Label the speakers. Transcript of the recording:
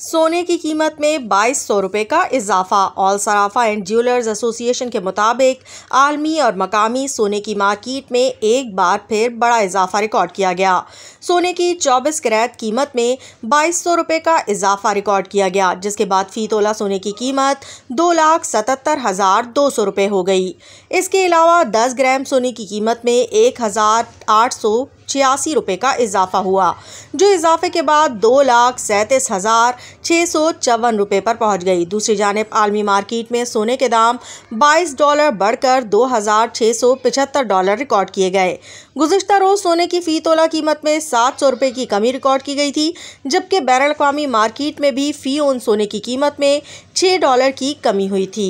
Speaker 1: सोने की कीमत में बाईस सौ रुपये का इजाफा all Sarafa and jewellers association के मुताबिक आलमी और मकामी सोने की मार्केट में एक बार फिर बड़ा इजाफा रिकॉर्ड किया गया सोने की चौबीस करैत कीमत में बाईस सौ रुपये का इजाफा रिकॉर्ड किया गया जिसके बाद फ़ी तोला सोने की कीमत दो लाख सतहत्तर हज़ार दो सौ रुपये हो गई इसके अलावा दस ग्राम सोने की कीमत में एक हज़ार आठ सौ छियासी रुपये का इजाफा हुआ जो इजाफे के बाद दो लाख सैंतीस हज़ार छः सौ चौवन रुपये पर पहुंच गई दूसरी जानब आलमी मार्केट में सोने के दाम बाईस डॉलर बढ़कर दो हज़ार छः सौ पिछहत्तर डॉलर रिकॉर्ड किए गए गुजशत रोज़ सोने की फ़ी तोला कीमत में सात सौ रुपये की कमी रिकॉर्ड की गई थी जबकि बैन मार्किट में भी फ़ी ओन सोने की कीमत में छः डॉलर की कमी हुई थी